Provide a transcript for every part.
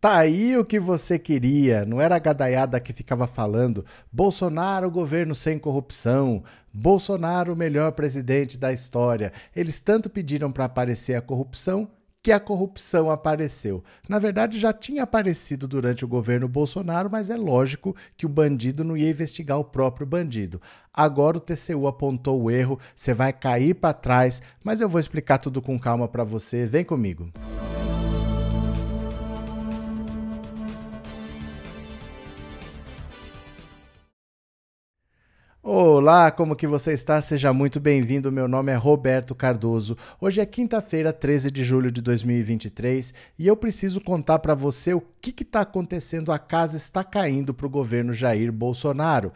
Tá aí o que você queria, não era a gadaiada que ficava falando Bolsonaro, governo sem corrupção, Bolsonaro, o melhor presidente da história. Eles tanto pediram para aparecer a corrupção que a corrupção apareceu. Na verdade, já tinha aparecido durante o governo Bolsonaro, mas é lógico que o bandido não ia investigar o próprio bandido. Agora o TCU apontou o erro, você vai cair para trás, mas eu vou explicar tudo com calma para você. Vem comigo. Olá, como que você está? Seja muito bem-vindo. Meu nome é Roberto Cardoso. Hoje é quinta-feira, 13 de julho de 2023, e eu preciso contar para você o que está acontecendo. A casa está caindo para o governo Jair Bolsonaro.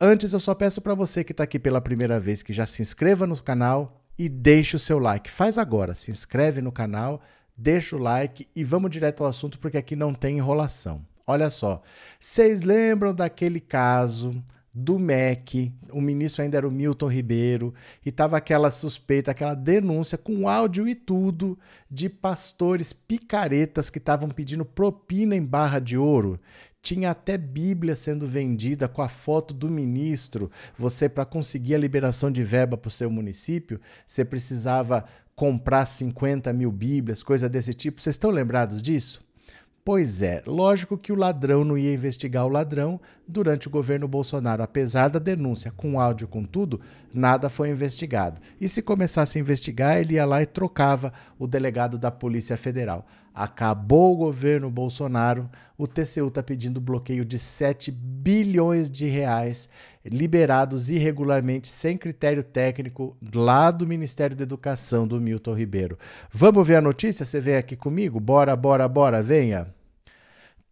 Antes, eu só peço para você que está aqui pela primeira vez que já se inscreva no canal e deixe o seu like. Faz agora, se inscreve no canal, deixa o like e vamos direto ao assunto porque aqui não tem enrolação. Olha só, vocês lembram daquele caso do MEC, o ministro ainda era o Milton Ribeiro, e tava aquela suspeita, aquela denúncia com áudio e tudo de pastores picaretas que estavam pedindo propina em barra de ouro. Tinha até Bíblia sendo vendida com a foto do ministro. Você, para conseguir a liberação de verba para o seu município, você precisava comprar 50 mil Bíblias, coisa desse tipo. Vocês estão lembrados disso? Pois é, lógico que o ladrão não ia investigar o ladrão durante o governo Bolsonaro. Apesar da denúncia, com áudio, com tudo, nada foi investigado. E se começasse a investigar, ele ia lá e trocava o delegado da Polícia Federal. Acabou o governo Bolsonaro, o TCU está pedindo bloqueio de 7 bilhões de reais liberados irregularmente, sem critério técnico, lá do Ministério da Educação, do Milton Ribeiro. Vamos ver a notícia? Você vem aqui comigo? Bora, bora, bora, venha!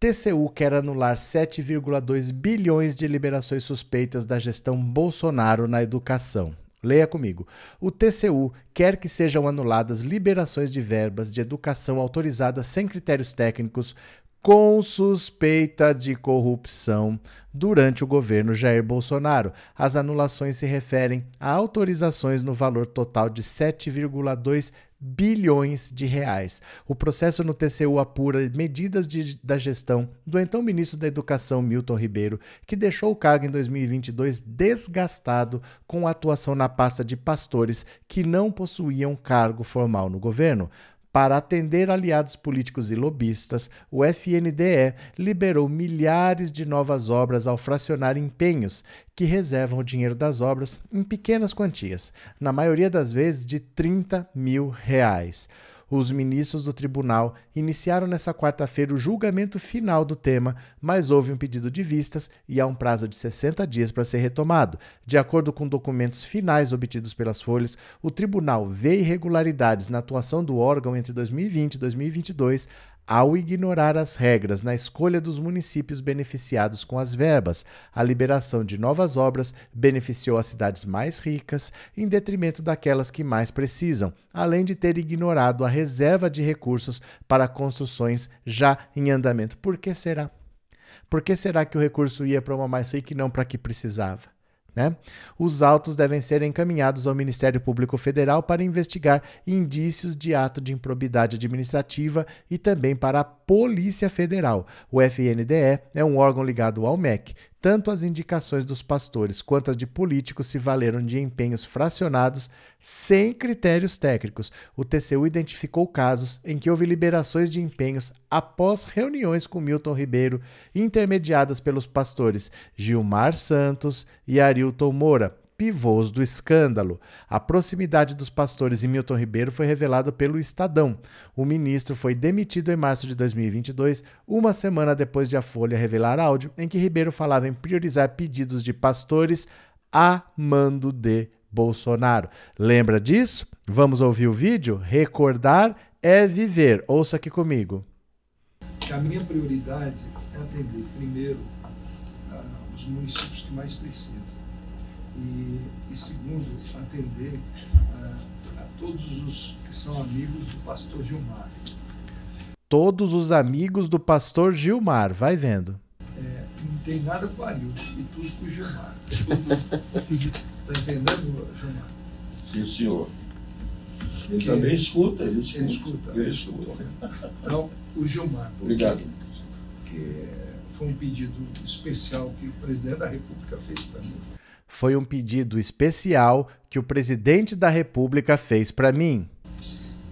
TCU quer anular 7,2 bilhões de liberações suspeitas da gestão Bolsonaro na educação. Leia comigo. O TCU quer que sejam anuladas liberações de verbas de educação autorizadas sem critérios técnicos com suspeita de corrupção durante o governo Jair Bolsonaro. As anulações se referem a autorizações no valor total de 7,2 bilhões de reais. O processo no TCU apura medidas de, da gestão do então ministro da Educação Milton Ribeiro, que deixou o cargo em 2022 desgastado com a atuação na pasta de pastores que não possuíam cargo formal no governo. Para atender aliados políticos e lobistas, o FNDE liberou milhares de novas obras ao fracionar empenhos, que reservam o dinheiro das obras em pequenas quantias, na maioria das vezes de 30 mil reais. Os ministros do tribunal iniciaram nesta quarta-feira o julgamento final do tema, mas houve um pedido de vistas e há um prazo de 60 dias para ser retomado. De acordo com documentos finais obtidos pelas Folhas, o tribunal vê irregularidades na atuação do órgão entre 2020 e 2022, ao ignorar as regras na escolha dos municípios beneficiados com as verbas. A liberação de novas obras beneficiou as cidades mais ricas em detrimento daquelas que mais precisam, além de ter ignorado a reserva de recursos para construções já em andamento. Por que será? Por que será que o recurso ia para uma mais rica e não para a que precisava? Né? Os autos devem ser encaminhados ao Ministério Público Federal para investigar indícios de ato de improbidade administrativa e também para a Polícia Federal. O FNDE é um órgão ligado ao MEC, tanto as indicações dos pastores quanto as de políticos se valeram de empenhos fracionados sem critérios técnicos. O TCU identificou casos em que houve liberações de empenhos após reuniões com Milton Ribeiro, intermediadas pelos pastores Gilmar Santos e Arilton Moura pivôs do escândalo. A proximidade dos pastores e Milton Ribeiro foi revelada pelo Estadão. O ministro foi demitido em março de 2022, uma semana depois de a Folha revelar áudio em que Ribeiro falava em priorizar pedidos de pastores a mando de Bolsonaro. Lembra disso? Vamos ouvir o vídeo? Recordar é viver. Ouça aqui comigo. A minha prioridade é atender primeiro ah, os municípios que mais precisam e, e segundo, atender a, eh, a todos os que são amigos do pastor Gilmar. Todos os amigos do pastor Gilmar, vai vendo. É, não tem nada com o Arilton e tudo com o Gilmar. Está entendendo, Gilmar? Sim, senhor. Ele que também escuta, ele escuta. Ele escuta. Ele escuta. Então, o Gilmar. Obrigado. Que eh, foi um pedido especial que o presidente da República fez para mim. Foi um pedido especial que o presidente da República fez para mim.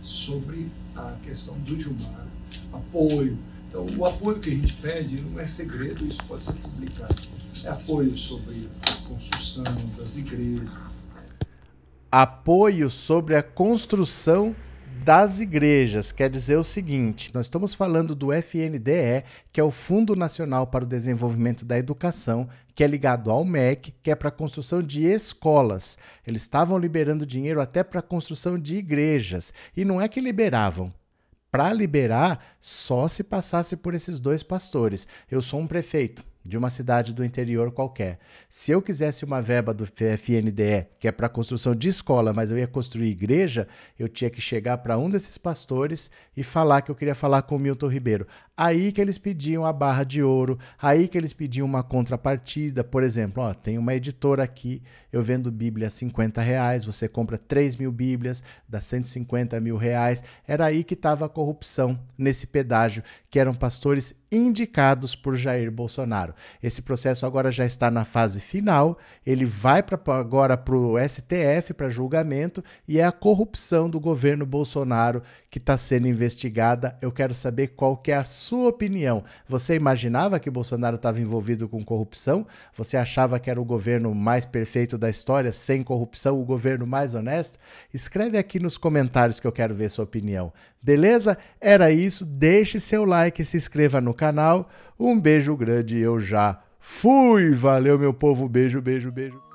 Sobre a questão do Gilmar, apoio. Então, o apoio que a gente pede não é segredo, isso pode ser publicado. É apoio sobre a construção das igrejas. Apoio sobre a construção das igrejas quer dizer o seguinte: nós estamos falando do FNDE, que é o Fundo Nacional para o Desenvolvimento da Educação, que é ligado ao MEC, que é para a construção de escolas. Eles estavam liberando dinheiro até para a construção de igrejas. E não é que liberavam, para liberar só se passasse por esses dois pastores. Eu sou um prefeito, de uma cidade do interior qualquer. Se eu quisesse uma verba do FNDE, que é para construção de escola, mas eu ia construir igreja, eu tinha que chegar para um desses pastores e falar que eu queria falar com o Milton Ribeiro. Aí que eles pediam a barra de ouro, aí que eles pediam uma contrapartida. Por exemplo, ó, tem uma editora aqui, eu vendo Bíblia a 50 reais, você compra 3 mil Bíblias, dá 150 mil reais. Era aí que estava a corrupção nesse pedágio, que eram pastores indicados por Jair Bolsonaro. Esse processo agora já está na fase final, ele vai pra, agora para o STF para julgamento e é a corrupção do governo Bolsonaro que está sendo investigada. Eu quero saber qual que é a sua opinião, você imaginava que Bolsonaro estava envolvido com corrupção? Você achava que era o governo mais perfeito da história, sem corrupção, o governo mais honesto? Escreve aqui nos comentários que eu quero ver sua opinião. Beleza? Era isso. Deixe seu like, se inscreva no canal. Um beijo grande e eu já fui. Valeu, meu povo. Beijo, beijo, beijo.